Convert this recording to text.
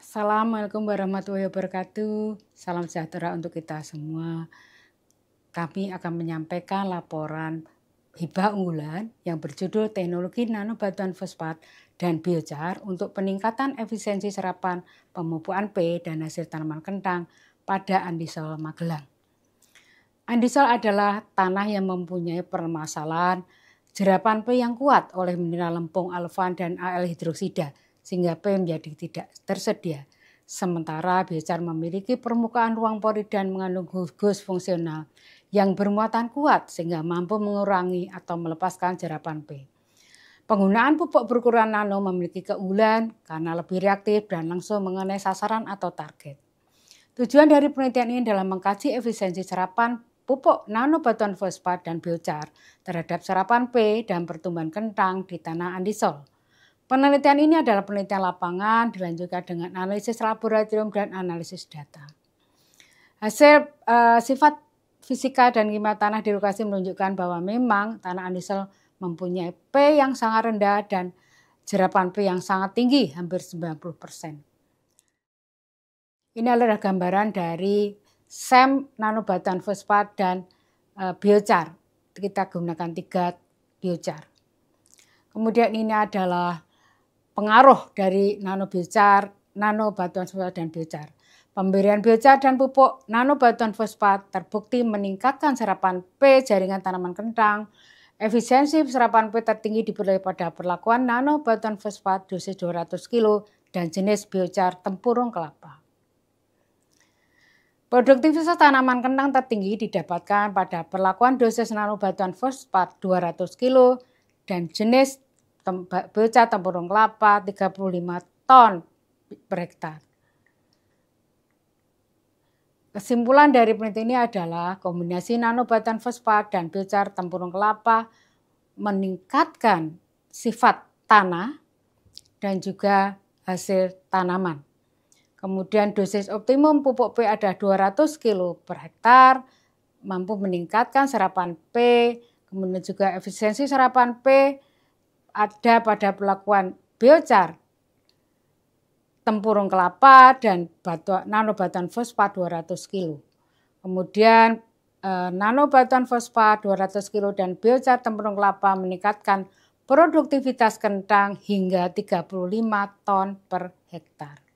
Assalamualaikum warahmatullahi wabarakatuh. Salam sejahtera untuk kita semua. Kami akan menyampaikan laporan hibah unggulan yang berjudul Teknologi Nano Batuan Fosfat dan Biochar untuk peningkatan efisiensi serapan pemupuan P dan hasil tanaman kentang pada Andisol Magelang. Andisol adalah tanah yang mempunyai permasalahan jerapan P yang kuat oleh mineral lempung alfan dan Al hidroksida sehingga P menjadi tidak tersedia. Sementara becar memiliki permukaan ruang pori dan mengandung gugus fungsional yang bermuatan kuat sehingga mampu mengurangi atau melepaskan jerapan P. Penggunaan pupuk berukuran nano memiliki keunggulan karena lebih reaktif dan langsung mengenai sasaran atau target. Tujuan dari penelitian ini adalah mengkaji efisiensi serapan pupuk nano batuan fosfat dan biochar terhadap serapan P dan pertumbuhan kentang di tanah andisol. Penelitian ini adalah penelitian lapangan dilanjutkan dengan analisis laboratorium dan analisis data. Hasil e, sifat fisika dan kimia tanah di lokasi menunjukkan bahwa memang tanah Andesel mempunyai P yang sangat rendah dan jerapan P yang sangat tinggi, hampir 90%. Ini adalah gambaran dari SEM nanobatan fosfat dan e, biochar. Kita gunakan tiga biochar. Kemudian ini adalah pengaruh dari nano biochar, nano batuan fosfat dan biochar. Pemberian biochar dan pupuk nano batuan fosfat terbukti meningkatkan serapan P jaringan tanaman kentang. Efisiensi serapan P tertinggi diperoleh pada perlakuan nano batuan fosfat dosis 200 kg dan jenis biochar tempurung kelapa. Produktivitas tanaman kentang tertinggi didapatkan pada perlakuan dosis nano batuan fosfat 200 kg dan jenis beca tempurung kelapa 35 ton per hektar. Kesimpulan dari penelitian ini adalah kombinasi nanobatan fosfat dan becar tempurung kelapa meningkatkan sifat tanah dan juga hasil tanaman. Kemudian dosis optimum pupuk P ada 200 kg per hektar, mampu meningkatkan serapan P, kemudian juga efisiensi serapan P, ada pada pelakuan biochar tempurung kelapa dan batu, nanobatuan fosfat 200 kilo. Kemudian eh, nanobatuan fosfat 200 kilo dan biochar tempurung kelapa meningkatkan produktivitas kentang hingga 35 ton per hektar.